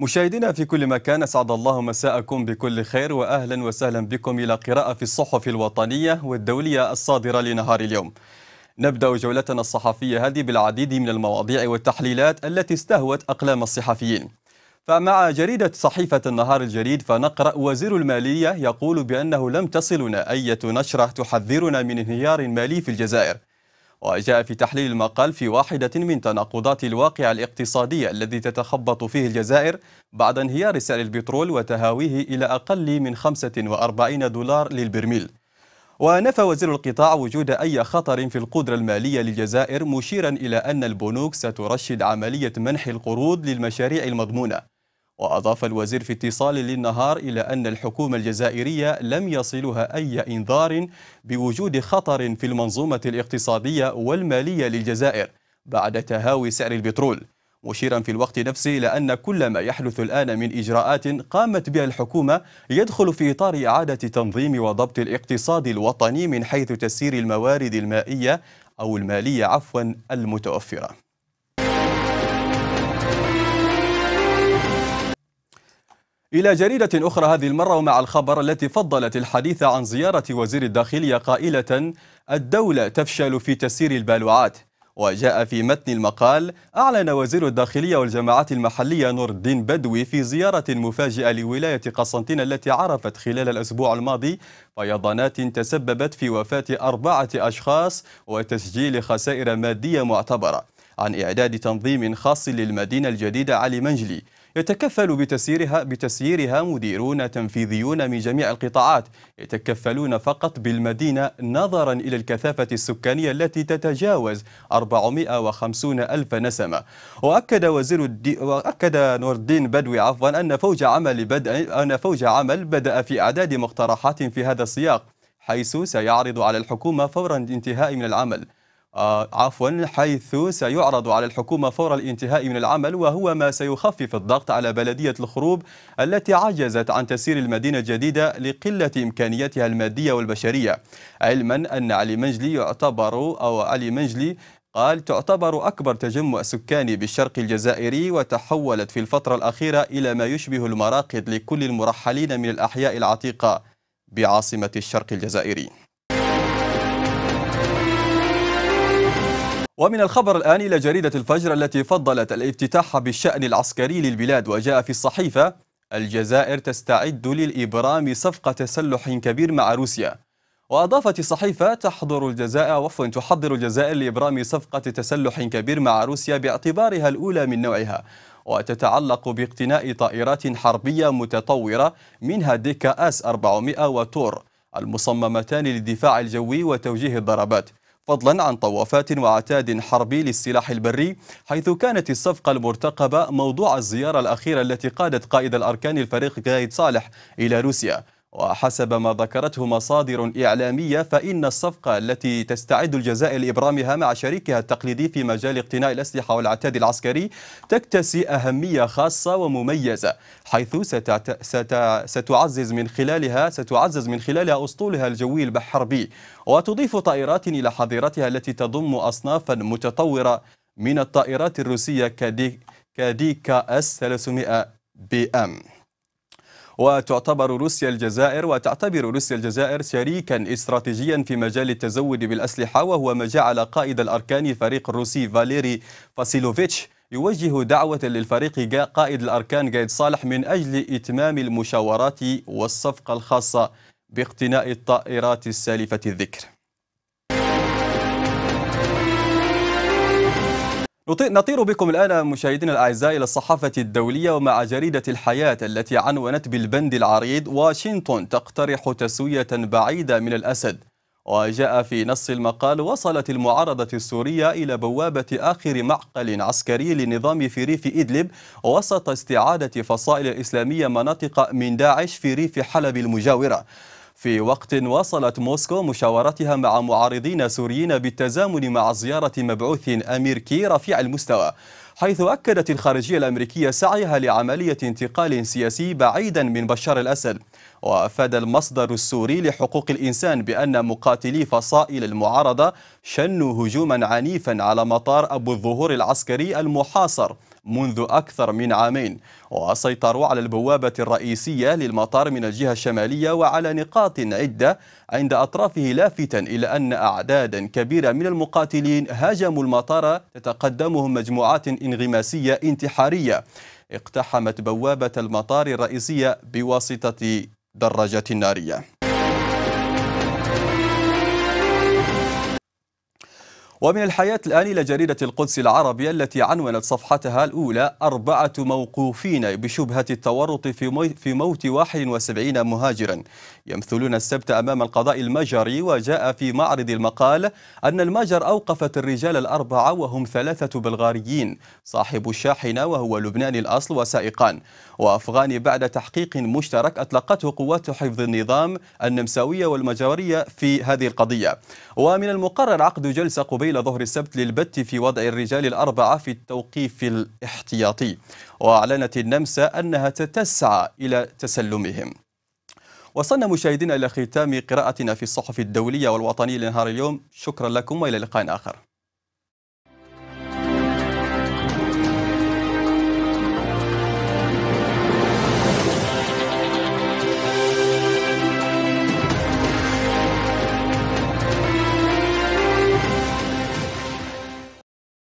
مشاهدينا في كل مكان اسعد الله مساءكم بكل خير واهلا وسهلا بكم الى قراءه في الصحف الوطنيه والدوليه الصادره لنهار اليوم. نبدا جولتنا الصحفيه هذه بالعديد من المواضيع والتحليلات التي استهوت اقلام الصحفيين. فمع جريده صحيفه النهار الجديد فنقرا وزير الماليه يقول بانه لم تصلنا اي نشره تحذرنا من انهيار مالي في الجزائر. وجاء في تحليل المقال في واحدة من تناقضات الواقع الاقتصادي الذي تتخبط فيه الجزائر بعد انهيار سعر البترول وتهاويه إلى أقل من 45 دولار للبرميل ونفى وزير القطاع وجود أي خطر في القدرة المالية للجزائر مشيرا إلى أن البنوك سترشد عملية منح القروض للمشاريع المضمونة وأضاف الوزير في اتصال للنهار إلى أن الحكومة الجزائرية لم يصلها أي إنذار بوجود خطر في المنظومة الاقتصادية والمالية للجزائر بعد تهاوي سعر البترول مشيرا في الوقت نفسه إلى أن كل ما يحدث الآن من إجراءات قامت بها الحكومة يدخل في إطار إعادة تنظيم وضبط الاقتصاد الوطني من حيث تسيير الموارد المائية أو المالية عفوا المتوفرة إلى جريدة أخرى هذه المرة ومع الخبر التي فضلت الحديث عن زيارة وزير الداخلية قائلة الدولة تفشل في تسيير البالوعات وجاء في متن المقال أعلن وزير الداخلية والجماعات المحلية نور الدين بدوي في زيارة مفاجئة لولاية قسنطينة التي عرفت خلال الأسبوع الماضي فيضانات تسببت في وفاة أربعة أشخاص وتسجيل خسائر مادية معتبرة عن إعداد تنظيم خاص للمدينة الجديدة علي منجلي يتكفل بتسييرها بتسييرها مديرون تنفيذيون من جميع القطاعات يتكفلون فقط بالمدينة نظرا إلى الكثافة السكانية التي تتجاوز 450 ألف نسمة وأكد وزير الدي... وأكد نور الدين بدوي عفوا أن فوج عمل بدأ أن فوج عمل بدأ في إعداد مقترحات في هذا السياق حيث سيعرض على الحكومة فور انتهاء من العمل آه، عفوا حيث سيعرض على الحكومة فور الانتهاء من العمل وهو ما سيخفف الضغط على بلدية الخروب التي عجزت عن تسير المدينة الجديدة لقلة إمكانياتها المادية والبشرية علما أن علي منجلي يعتبر أو علي منجلي قال تعتبر أكبر تجمع سكاني بالشرق الجزائري وتحولت في الفترة الأخيرة إلى ما يشبه المراقد لكل المرحلين من الأحياء العتيقة بعاصمة الشرق الجزائري ومن الخبر الآن إلى جريدة الفجر التي فضلت الافتتاح بالشأن العسكري للبلاد وجاء في الصحيفة الجزائر تستعد للإبرام صفقة تسلح كبير مع روسيا وأضافت الصحيفة تحضر الجزائر عفوا تحضر الجزائر لإبرام صفقة تسلح كبير مع روسيا باعتبارها الأولى من نوعها وتتعلق باقتناء طائرات حربية متطورة منها ديكا أس 400 وتور المصممتان للدفاع الجوي وتوجيه الضربات فضلا عن طوافات وعتاد حربي للسلاح البري حيث كانت الصفقة المرتقبة موضوع الزيارة الأخيرة التي قادت قائد الأركان الفريق قايد صالح إلى روسيا وحسب ما ذكرته مصادر إعلامية فإن الصفقة التي تستعد الجزائر لإبرامها مع شريكها التقليدي في مجال اقتناء الأسلحة والعتاد العسكري تكتسي أهمية خاصة ومميزة حيث ستعزز من خلالها ستعزز من خلالها أسطولها الجوي البحربي وتضيف طائرات إلى حظيرتها التي تضم أصنافا متطورة من الطائرات الروسية كدي كدي كاس 300 بي ام وتعتبر روسيا الجزائر وتعتبر روسيا الجزائر شريكا استراتيجيا في مجال التزود بالأسلحة وهو ما جعل قائد الأركان الفريق الروسي فاليري فاسيلوفيتش يوجه دعوة للفريق قائد الأركان قايد صالح من أجل إتمام المشاورات والصفقة الخاصة باقتناء الطائرات السالفة الذكر نطير بكم الآن مشاهدينا الأعزاء إلى الصحافة الدولية ومع جريدة الحياة التي عنونت بالبند العريض واشنطن تقترح تسوية بعيدة من الأسد وجاء في نص المقال وصلت المعارضة السورية إلى بوابة آخر معقل عسكري للنظام في ريف إدلب وسط استعادة فصائل إسلامية مناطق من داعش في ريف حلب المجاورة في وقت واصلت موسكو مشاورتها مع معارضين سوريين بالتزامن مع زيارة مبعوث أمريكي رفيع المستوى حيث أكدت الخارجية الأمريكية سعيها لعملية انتقال سياسي بعيدا من بشار الأسد وأفاد المصدر السوري لحقوق الإنسان بأن مقاتلي فصائل المعارضة شنوا هجوما عنيفا على مطار أبو الظهور العسكري المحاصر منذ أكثر من عامين وسيطروا على البوابة الرئيسية للمطار من الجهة الشمالية وعلى نقاط عدة عند أطرافه لافتا إلى أن أعدادا كبيرة من المقاتلين هاجموا المطار تتقدمهم مجموعات انغماسية انتحارية اقتحمت بوابة المطار الرئيسية بواسطة دراجة نارية ومن الحياة الآن إلى جريدة القدس العربية التي عنونت صفحتها الأولى أربعة موقوفين بشبهة التورط في, موت 71 مهاجرا يمثلون السبت أمام القضاء المجري وجاء في معرض المقال أن المجر أوقفت الرجال الأربعة وهم ثلاثة بلغاريين صاحب الشاحنة وهو لبناني الأصل وسائقان وأفغاني بعد تحقيق مشترك أطلقته قوات حفظ النظام النمساوية والمجرية في هذه القضية ومن المقرر عقد جلسة قبيل طويل ظهر السبت للبت في وضع الرجال الأربعة في التوقيف الاحتياطي وأعلنت النمسا أنها تتسعى إلى تسلمهم وصلنا مشاهدينا إلى ختام قراءتنا في الصحف الدولية والوطنية لنهار اليوم شكرا لكم وإلى لقاء آخر